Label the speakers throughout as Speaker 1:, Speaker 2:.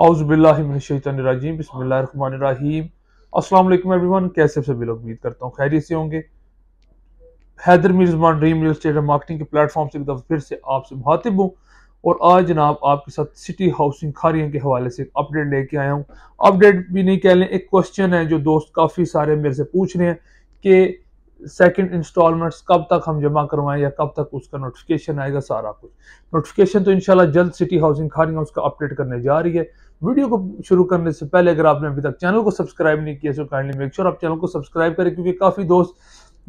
Speaker 1: हैदर मिर्जमान के प्लेटफॉर्म से एक दफ़ा फिर से आपसे मुखातिब हूँ और आज जनाब आपके साथ सिटी हाउसिंग खारियन के हवाले से एक अपडेट लेके आया हूँ अपडेट भी नहीं कह लें एक क्वेश्चन है जो दोस्त काफ़ी सारे मेरे से पूछ रहे हैं कि सेकंड इंस्टॉलमेंट्स कब तक हम जमा करवाएं या कब तक उसका नोटिफिकेशन आएगा सारा कुछ नोटिफिकेशन तो इंशाल्लाह जल्द सिटी हाउसिंग हाउस उसका अपडेट करने जा रही है वीडियो को शुरू करने से पहले अगर आपने अभी तक चैनल को सब्सक्राइब नहीं किया तो काइंडली मेक श्योर आप चैनल को सब्सक्राइब करें क्योंकि काफ़ी दोस्त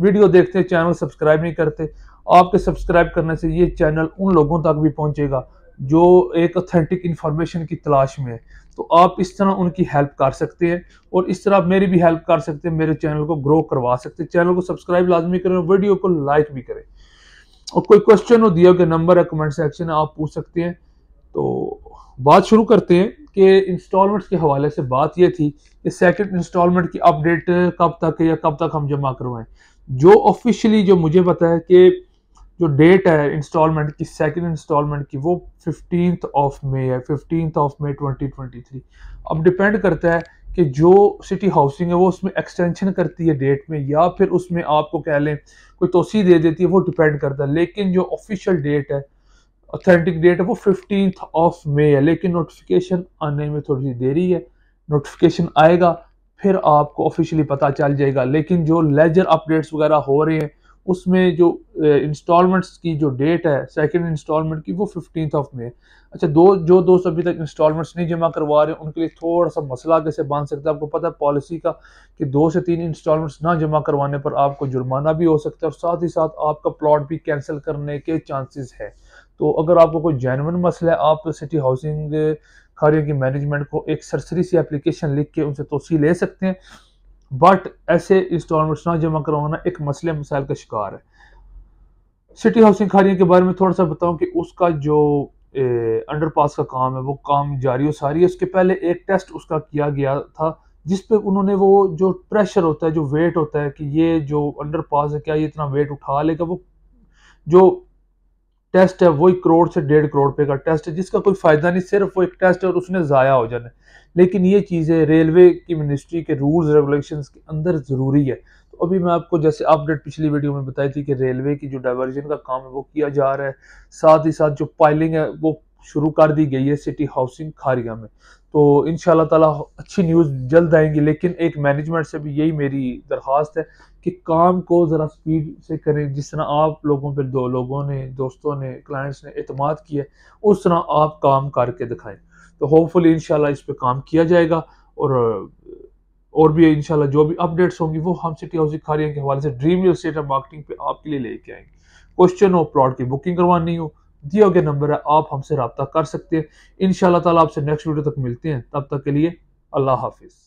Speaker 1: वीडियो देखते हैं चैनल सब्सक्राइब नहीं करते आपके सब्सक्राइब करने से ये चैनल उन लोगों तक भी पहुँचेगा जो एक ऑथेंटिक इन्फॉर्मेशन की तलाश में है तो आप इस तरह उनकी हेल्प कर सकते हैं और इस तरह आप मेरी भी हेल्प कर सकते हैं मेरे चैनल को ग्रो करवा सकते हैं चैनल को सब्सक्राइब लाजमी करें और वीडियो को लाइक भी करें और कोई क्वेश्चन हो दिया गया नंबर है कमेंट सेक्शन आप पूछ सकते हैं तो बात शुरू करते हैं कि इंस्टॉलमेंट्स के हवाले से बात यह थी कि सेकेंड इंस्टॉलमेंट की अपडेट कब तक या कब तक हम जमा करवाएं जो ऑफिशियली जो मुझे पता है कि जो डेट है इंस्टॉलमेंट की सेकेंड इंस्टॉलमेंट की वो फिफ्टीन ऑफ मे है फिफ्टीन ऑफ ट्वेंटी 2023 अब डिपेंड करता है कि जो सिटी हाउसिंग है वो उसमें एक्सटेंशन करती है डेट में या फिर उसमें आपको कह लें कोई तोसी दे देती है वो डिपेंड करता है लेकिन जो ऑफिशियल डेट है ऑथेंटिक डेट है वो फिफ्टीन ऑफ मे है लेकिन नोटिफिकेशन आने में थोड़ी सी देरी है नोटिफिकेशन आएगा फिर आपको ऑफिशियली पता चल जाएगा लेकिन जो लेजर अपडेट्स वगैरह हो रहे हैं उसमें जो इंस्टॉलमेंट्स की जो डेट है सेकंड इंस्टॉलमेंट की वो फिफ्टीन ऑफ मे अच्छा दो जो दोस्त अभी तक इंस्टॉलमेंट्स नहीं जमा करवा रहे उनके लिए थोड़ा सा मसला कैसे बांध सकता है आपको पता है पॉलिसी का कि दो से तीन इंस्टॉलमेंट्स ना जमा करवाने पर आपको जुर्माना भी हो सकता है और साथ ही साथ आपका प्लॉट भी कैंसिल करने के चांसेस है तो अगर आपको कोई जैनवन मसला है आप सिटी हाउसिंग कार्यों की मैनेजमेंट को एक सरसरी सी एप्लीकेशन लिख के उनसे तोसी ले सकते हैं बट ऐसे इंस्टॉलमेंट्स ना जमा करवाना एक मसले मसाइल का शिकार है सिटी हाउसिंग खारियों के बारे में थोड़ा सा बताऊं कि उसका जो अंडर पास का काम है वो काम जारी और सारी है उसके पहले एक टेस्ट उसका किया गया था जिस पे उन्होंने वो जो प्रेशर होता है जो वेट होता है कि ये जो अंडर पास है क्या ये इतना वेट उठा लेगा वो जो टेस्ट है वही करोड़ से डेढ़ करोड़ रुपए का टेस्ट है जिसका कोई फ़ायदा नहीं सिर्फ वो एक टेस्ट है और उसने ज़ाया हो जाना लेकिन ये चीज़ें रेलवे की मिनिस्ट्री के रूल्स रेगुलेशन के अंदर ज़रूरी है तो अभी मैं आपको जैसे अपडेट पिछली वीडियो में बताई थी कि रेलवे की जो डाइवर्जन का काम है वो किया जा रहा है साथ ही साथ जो पाइलिंग है वो शुरू कर दी गई है सिटी हाउसिंग खारिया में तो इन ताला अच्छी न्यूज़ जल्द आएंगी लेकिन एक मैनेजमेंट से भी यही मेरी दरख्वास्त है कि काम को ज़रा स्पीड से करें जिस तरह आप लोगों पर दो लोगों ने दोस्तों ने क्लाइंट्स ने अतमाद किया उस तरह आप काम करके दिखाएं तो होपफुली इन इस पर काम किया जाएगा और और भी इन जो भी अपडेट्स होंगी वो हम सिटी हाउसिंग खारिया के हवाले से ड्रीम रियल स्टेट मार्केटिंग पे आपके लिए लेके आएंगे क्वेश्चन हो प्लॉट की बुकिंग करवानी हो दिया गया नंबर है आप हमसे रबता कर सकते हैं इन ताला आपसे नेक्स्ट वीडियो तक मिलते हैं तब तक के लिए अल्लाह हाफिज़